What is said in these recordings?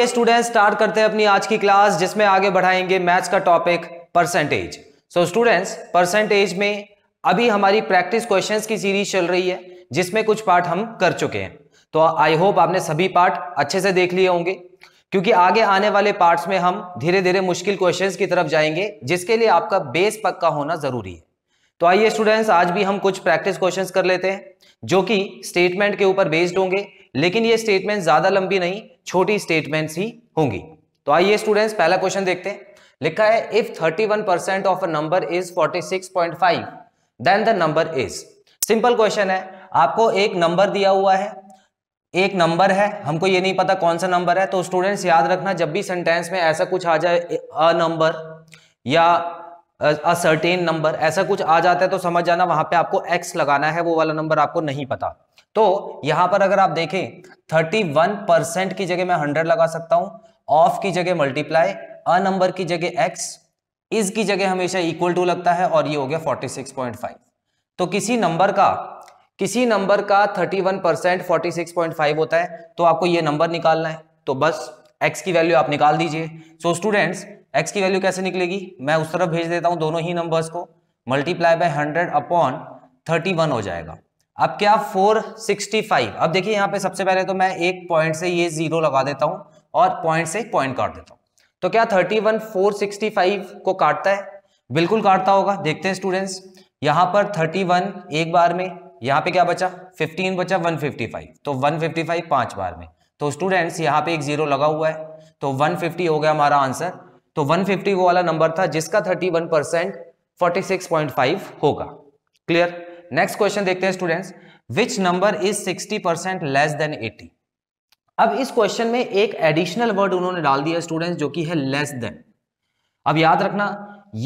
आइए student start करते हैं अपनी आज की क्लास जिसमें आगे बढ़ाएंगे मैथ्स का topic percentage so students percentage में अभी हमारी प्रैक्टिस क्वेश्चंस की सीरीज चल रही है जिसमें कुछ पार्ट हम कर चुके हैं तो आई होप आपने सभी पार्ट अच्छे से देख लिए होंगे क्योंकि आगे आने वाले पार्ट्स में हम धीरे धीरे मुश्किल क्वेश्चंस की तरफ जाएंगे जिसके लिए आपका बेस पक्का होना जरूरी है तो आइए स्टूडेंट्स आज भी हम कुछ प्रैक्टिस क्वेश्चंस कर लेते हैं जो कि स्टेटमेंट के ऊपर बेस्ड होंगे लेकिन ये स्टेटमेंट ज्यादा लंबी नहीं छोटी स्टेटमेंट्स ही होंगी तो आइए स्टूडेंट्स पहला क्वेश्चन देखते हैं लिखा है if 31 percent of a number is 46.5 then the number is simple question है आपको एक नंबर दिया हुआ है एक नंबर है हमको ये नहीं पता कौन सा नंबर है तो स्टूडेंट्स याद रखना जब भी सेंटेंस में ऐसा कुछ आ जाए अ नंबर या अ सर्टेन नंबर ऐसा कुछ आ जाता है तो समझ जाना वहां पे आपको एक्स लगाना है वो वाला नंबर आपको नहीं पता तो यहां पर अगर आप देखें थर्टी वन परसेंट की जगह मैं हंड्रेड लगा सकता हूं ऑफ की जगह मल्टीप्लाई अ नंबर की जगह एक्स इस की जगह हमेशा इक्वल टू लगता है और ये हो गया फाइव तो किसी नंबर का किसी नंबर का वन परसेंट फोर्टी होता है तो आपको ये नंबर निकालना है तो बस एक्स की वैल्यू आप निकाल दीजिए सो स्टूडेंट्स एक्स की वैल्यू कैसे निकलेगी मैं उस तरफ भेज देता हूँ दोनों ही नंबर्स को multiply by hundred upon thirty one हो जाएगा अब क्या 465 अब देखिए यहाँ पे सबसे पहले तो मैं एक पॉइंट से ये जीरो लगा देता हूँ और पॉइंट से पॉइंट काट देता हूं तो क्या 31 465 को काटता है बिल्कुल काटता होगा देखते हैं स्टूडेंट्स यहाँ पर वन एक बार में यहाँ पे क्या बचा फिफ्टीन बचा फाइव तो फाइव पांच बार में तो स्टूडेंट्स यहाँ पे एक जीरो लगा हुआ है तो 150 हो गया हमारा आंसर तो 150 वो वाला नंबर था जिसका 31 परसेंट फोर्टी होगा क्लियर नेक्स्ट क्वेश्चन देखते हैं students which number is 60 percent less than 80 अब इस क्वेश्चन में एक एडिशनल वर्ड उन्होंने डाल दिया स्टूडेंट्स जो कि है लेस देन अब याद रखना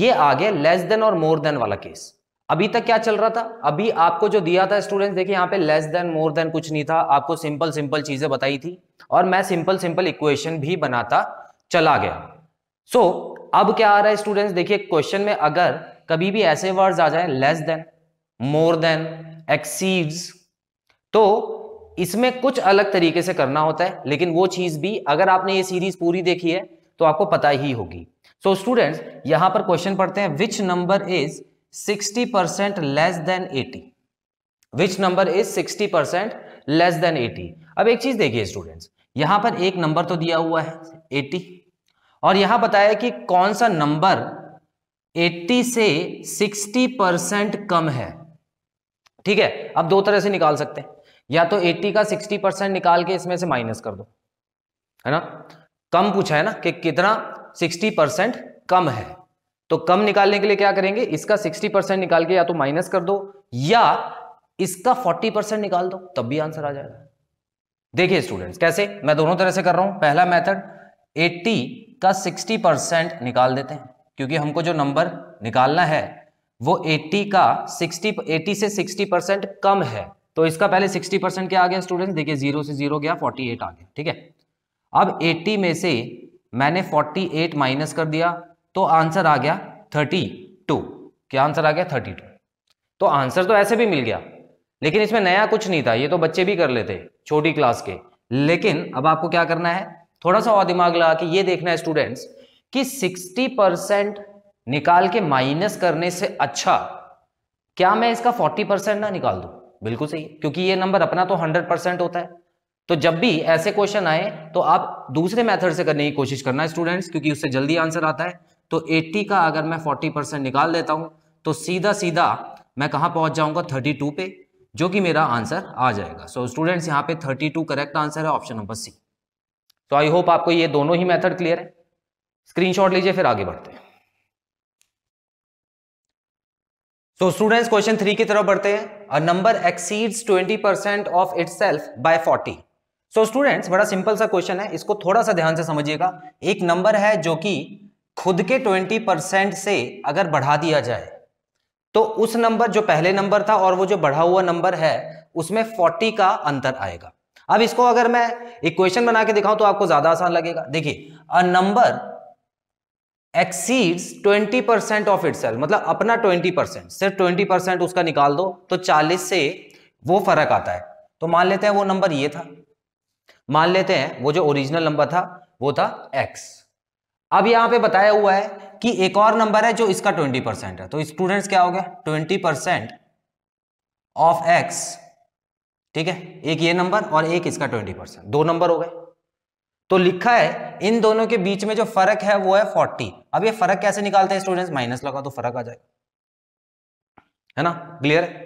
ये आगे लेस देन और मोर देन वाला केस अभी तक क्या चल रहा था अभी आपको जो दिया था स्टूडेंट्स देखिए यहाँ पे लेस देन मोर देन कुछ नहीं था आपको सिंपल सिंपल चीजें बताई थी और मैं सिंपल सिंपल इक्वेशन भी बनाता चला गया सो so, अब क्या आ रहा है स्टूडेंट्स देखिए क्वेश्चन में अगर कभी भी ऐसे वर्ड्स आ जाए less than more than exceeds तो इसमें कुछ अलग तरीके से करना होता है लेकिन वो चीज भी अगर आपने ये सीरीज पूरी देखी है तो आपको पता ही होगी सो so, स्टूडेंट्स यहां पर क्वेश्चन पढ़ते हैं which number is 60% percent less than 80 which number is 60% percent less than 80 अब एक चीज देखिए स्टूडेंट्स यहां पर एक नंबर तो दिया हुआ है एटी और यहां बताया कि कौन सा नंबर 80 से 60 परसेंट कम है ठीक है अब दो तरह से निकाल सकते हैं या तो 80 का 60 परसेंट निकाल के इसमें से माइनस कर दो है ना कम पूछा है ना कि कितना 60 परसेंट कम है तो कम निकालने के लिए क्या करेंगे इसका 60 परसेंट निकाल के या तो माइनस कर दो या इसका 40 परसेंट निकाल दो तब भी आंसर आ जाएगा देखिए स्टूडेंट्स कैसे मैं दोनों तरह से कर रहा हूं पहला मेथड का 60 परसेंट निकाल देते हैं क्योंकि हमको जो नंबर निकालना है वो 80 का 60 80 से 60 परसेंट कम है तो इसका पहले 60 परसेंट क्या आ गया स्टूडेंट देखिए जीरो से जीरो गया 48 आ गया ठीक है अब 80 में से मैंने 48 माइनस कर दिया तो आंसर आ गया 32 क्या आंसर आ गया 32 तो आंसर तो ऐसे भी मिल गया लेकिन इसमें नया कुछ नहीं था ये तो बच्चे भी कर लेते छोटी क्लास के लेकिन अब आपको क्या करना है थोड़ा सा और दिमाग लगा कि ये देखना है स्टूडेंट्स कि 60 परसेंट निकाल के माइनस करने से अच्छा क्या मैं इसका 40 परसेंट ना निकाल दूं बिल्कुल सही क्योंकि ये नंबर अपना तो 100 परसेंट होता है तो जब भी ऐसे क्वेश्चन आए तो आप दूसरे मेथड से करने की कोशिश करना है स्टूडेंट्स क्योंकि उससे जल्दी आंसर आता है तो 80 का अगर मैं 40 परसेंट निकाल देता हूं तो सीधा सीधा मैं कहां पहुंच जाऊंगा 32 पे जो कि मेरा आंसर आ जाएगा सो स्टूडेंट्स यहां पे 32 करेक्ट आंसर है ऑप्शन नंबर सी तो आई होप आपको ये दोनों ही मेथड क्लियर है स्क्रीनशॉट लीजिए फिर आगे बढ़ते हैं सो स्टूडेंट्स क्वेश्चन थ्री की तरफ बढ़ते हैं a number exceeds twenty percent of itself by forty so students बड़ा सिंपल सा क्वेश्चन है इसको थोड़ा सा ध्यान से समझिएगा एक नंबर है जो कि खुद के ट्वेंटी परसेंट से अगर बढ़ा दिया जाए तो उस नंबर जो पहले नंबर था और वो जो बढ़ा हुआ नंबर है उसमें फोर्टी का अंतर आएगा अब इसको अगर मैं इक्वेशन बना के दिखाऊं तो आपको ज्यादा आसान लगेगा देखिए a number exceeds 20 percent of it मतलब अपना 20 परसेंट सिर्फ 20 परसेंट उसका निकाल दो तो 40 से वो फर्क आता है तो मान लेते हैं वो नंबर ये था मान लेते हैं वो जो ओरिजिनल नंबर था वो था एक्स अब यहां पे बताया हुआ है कि एक और नंबर है जो इसका 20 परसेंट है तो स्टूडेंट्स क्या हो गया 20 परसेंट ऑफ एक्स ठीक है एक ये नंबर और एक इसका ट्वेंटी परसेंट दो नंबर हो गए तो लिखा है इन दोनों के बीच में जो फर्क है वो है फोर्टी अब ये फर्क कैसे निकालते हैं स्टूडेंट्स माइनस लगा तो फर्क आ जाएगा है ना क्लियर है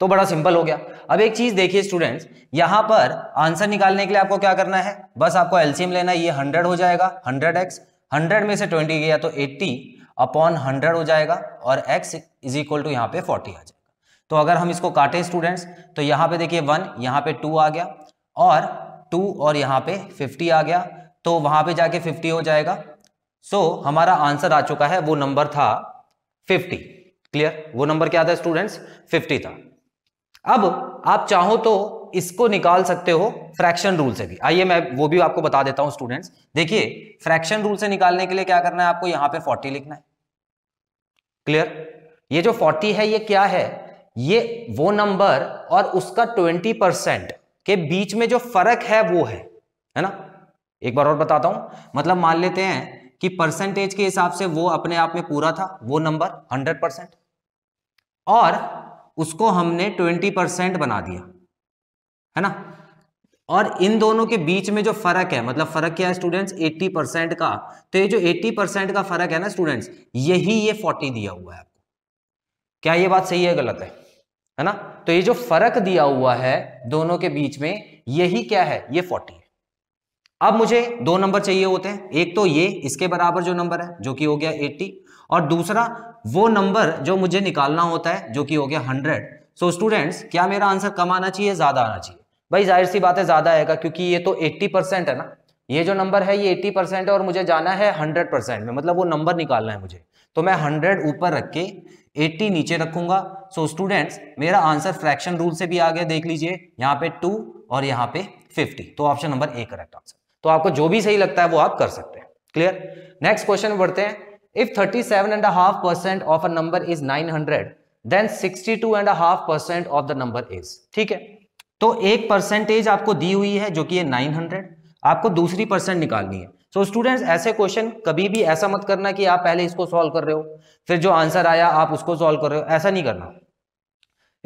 तो बड़ा सिंपल हो गया अब एक चीज देखिए स्टूडेंट्स यहां पर आंसर निकालने के लिए आपको क्या करना है बस आपको एलसीएम लेना ये हंड्रेड हो जाएगा हंड्रेड एक्स हंड्रेड में से ट्वेंटी गया तो एट्टी अपॉन हंड्रेड हो जाएगा और एक्स इज इक्वल टू यहाँ पे फोर्टी आ जाएगा तो अगर हम इसको काटें स्टूडेंट्स तो यहाँ पे देखिए वन यहाँ पे टू आ गया और टू और यहाँ पे फिफ्टी आ गया तो वहाँ पे जाके फिफ्टी हो जाएगा सो so, हमारा आंसर आ चुका है वो नंबर था फिफ्टी क्लियर वो नंबर क्या था स्टूडेंट्स फिफ्टी था अब आप चाहो तो इसको निकाल सकते हो फ्रैक्शन रूल से भी आइए मैं वो भी आपको बता देता हूँ स्टूडेंट्स देखिए फ्रैक्शन रूल से निकालने के लिए क्या करना है आपको यहां पे फोर्टी लिखना है क्लियर ये जो फोर्टी है ये क्या है ये वो नंबर और उसका ट्वेंटी परसेंट के बीच में जो फर्क है वो है है ना एक बार और बताता हूं मतलब मान लेते हैं कि परसेंटेज के हिसाब से वो अपने आप में पूरा था वो नंबर हंड्रेड परसेंट और उसको हमने ट्वेंटी परसेंट बना दिया है ना और इन दोनों के बीच में जो फर्क है मतलब फर्क क्या है स्टूडेंट्स 80 परसेंट का तो ये जो 80 परसेंट का फर्क है ना स्टूडेंट्स यही ये 40 दिया हुआ है क्या ये बात सही है गलत है है ना तो ये जो फर्क दिया हुआ है दोनों के बीच में यही क्या है ये फोर्टी है अब मुझे दो नंबर चाहिए होते हैं एक तो ये इसके बराबर जो नंबर है जो कि हो गया एट्टी और दूसरा वो नंबर जो मुझे निकालना होता है जो कि हो गया हंड्रेड सो स्टूडेंट्स क्या मेरा आंसर कम आना चाहिए ज्यादा आना चाहिए भाई जाहिर सी बात है ज्यादा आएगा क्योंकि ये तो 80 परसेंट है ना ये जो नंबर है ये 80 परसेंट है और मुझे जाना है 100 परसेंट में मतलब वो नंबर निकालना है मुझे तो मैं हंड्रेड ऊपर रख के एट्टी नीचे रखूंगा सो so, स्टूडेंट्स मेरा आंसर फ्रैक्शन रूल से भी आ गया देख लीजिए यहाँ पे टू और यहाँ पे फिफ्टी तो option number A correct answer तो आपको जो भी सही लगता है वो आप कर सकते हैं क्लियर नेक्स्ट क्वेश्चन बढ़ते हैं if thirty seven and half percent of a number is nine hundred then sixty two and half percent of the number is ठीक है तो एक परसेंटेज आपको दी हुई है जो कि नाइन हंड्रेड आपको दूसरी परसेंट निकालनी है सो so, स्टूडेंट्स ऐसे क्वेश्चन कभी भी ऐसा मत करना कि आप पहले इसको सॉल्व कर रहे हो फिर जो आंसर आया आप उसको सॉल्व कर रहे हो ऐसा नहीं करना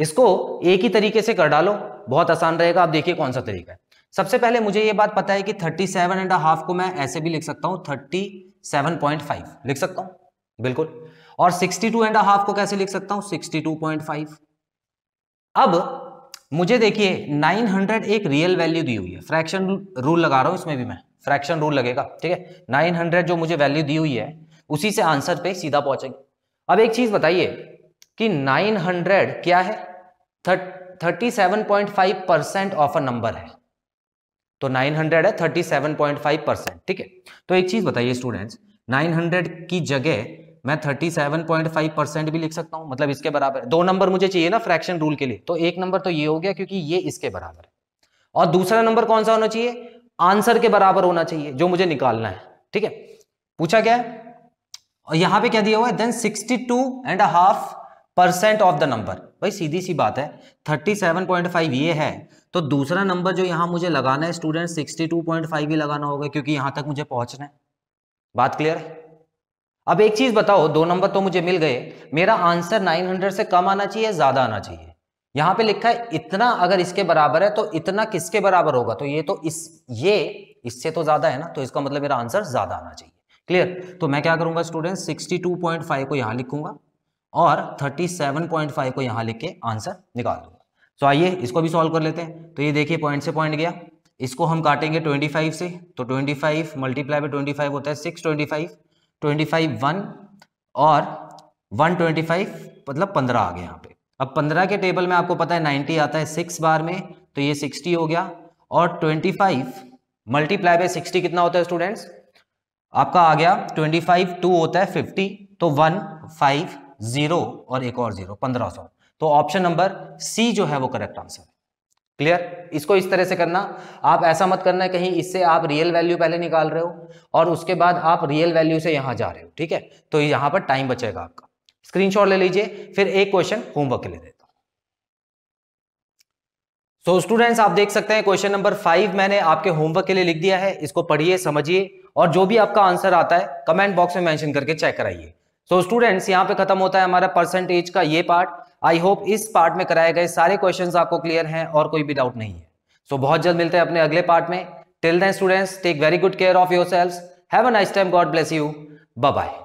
इसको एक ही तरीके से कर डालो बहुत आसान रहेगा आप देखिए कौन सा तरीका है सबसे पहले मुझे ये बात पता है कि थर्टी सेवन एंड हाफ को मैं ऐसे भी लिख सकता हूँ थर्टी सेवन पॉइंट फाइव लिख सकता हूँ बिल्कुल और सिक्सटी टू एंड हाफ को कैसे लिख सकता हूँ सिक्सटी टू पॉइंट फाइव अब मुझे देखिए नाइन हंड्रेड एक रियल वैल्यू दी हुई है फ्रैक्शन रूल लगा रहा हूँ इसमें भी मैं फ्रैक्शन रूल लगेगा ठीक है नाइन हंड्रेड जो मुझे वैल्यू दी हुई है उसी से आंसर पे सीधा पहुंचेंगे अब एक चीज बताइए कि नाइन हंड्रेड क्या है thirty seven point five percent of a number है तो नाइन हंड्रेड है thirty seven point five percent ठीक है तो एक चीज बताइए स्टूडेंट्स नाइन हंड्रेड की जगह मैं thirty seven point five percent भी लिख सकता हूं मतलब इसके बराबर दो नंबर मुझे चाहिए ना फ्रैक्शन रूल के लिए तो एक नंबर तो ये हो गया क्योंकि ये इसके बराबर है और दूसरा नंबर कौन सा होना चाहिए आंसर के बराबर होना चाहिए जो मुझे निकालना है ठीक है पूछा क्या है और यहां पे क्या दिया हुआ है then sixty two and half percent of the number भाई सीधी सी बात है थर्टी सेवन पॉइंट फाइव ये है तो दूसरा नंबर जो यहां मुझे लगाना है student sixty two point five ही लगाना होगा क्योंकि यहां तक मुझे पहुंचना है बात क्लियर है अब एक चीज़ बताओ दो नंबर तो मुझे मिल गए मेरा आंसर नाइन हंड्रेड से कम आना चाहिए ज़्यादा आना चाहिए यहां पे लिखा है इतना अगर इसके बराबर है तो इतना किसके बराबर होगा तो ये तो इस ये इससे तो ज्यादा है ना तो इसका मतलब मेरा आंसर ज्यादा आना चाहिए क्लियर तो मैं क्या करूंगा स्टूडेंट सिक्सटी को यहां लिखूंगा और 37.5 को यहां लिख के आंसर निकाल दूंगा तो आइए इसको भी सॉल्व कर लेते हैं तो ये देखिए पॉइंट से पॉइंट गया इसको हम काटेंगे 25 से तो 25 फाइव मल्टीप्लाई बाई ट्वेंटी होता है 625 25 वन और 125 मतलब 15 आ गया यहाँ पे अब पंद्रह के टेबल में आपको पता है नाइन्टी आता है सिक्स बार में तो ये सिक्सटी हो गया और twenty five multiply by sixty कितना होता है स्टूडेंट्स आपका आ गया ट्वेंटी फाइव टू होता है फिफ्टी तो वन फाइव जीरो और एक और जीरो पंद्रह सौ तो ऑप्शन नंबर सी जो है वो करेक्ट आंसर है क्लियर इसको इस तरह से करना आप ऐसा मत करना कहीं इससे आप रियल वैल्यू पहले निकाल रहे हो और उसके बाद आप रियल वैल्यू से यहाँ जा रहे हो ठीक है तो यहां पर टाइम बचेगा आपका स्क्रीनशॉट ले लीजिए फिर एक क्वेश्चन होमवर्क के लिए देता हूं सो स्टूडेंट्स आप देख सकते हैं क्वेश्चन नंबर फाइव मैंने आपके होमवर्क के लिए लिख दिया है इसको पढ़िए समझिए और जो भी आपका आंसर आता है कमेंट बॉक्स में मैंशन करके चेक कराइए सो स्टूडेंट्स यहाँ पे खत्म होता है हमारा परसेंटेज का ये पार्ट आई होप इस पार्ट में कराए गए सारे क्वेश्चन आपको क्लियर हैं और कोई भी डाउट नहीं है सो so, बहुत जल्द मिलते हैं अपने अगले पार्ट में till then students take very good care of your selves have a nice time God bless you bye